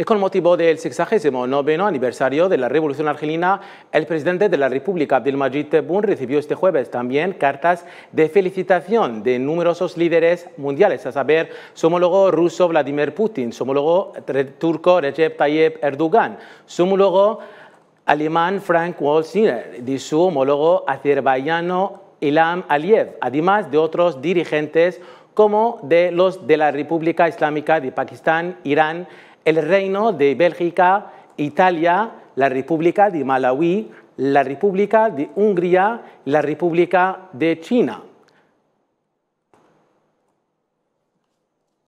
Y con motivo del 69 aniversario de la Revolución Argelina, el presidente de la República, Abdelmajid Tebboune, recibió este jueves también cartas de felicitación de numerosos líderes mundiales, a saber, su homólogo ruso Vladimir Putin, su homólogo turco Recep Tayyip Erdogan, su homólogo alemán Frank Walsinger y su homólogo azerbaiyano Ilham Aliyev, además de otros dirigentes como de los de la República Islámica de Pakistán, Irán, el Reino de Bélgica, Italia, la República de Malawi, la República de Hungría, la República de China.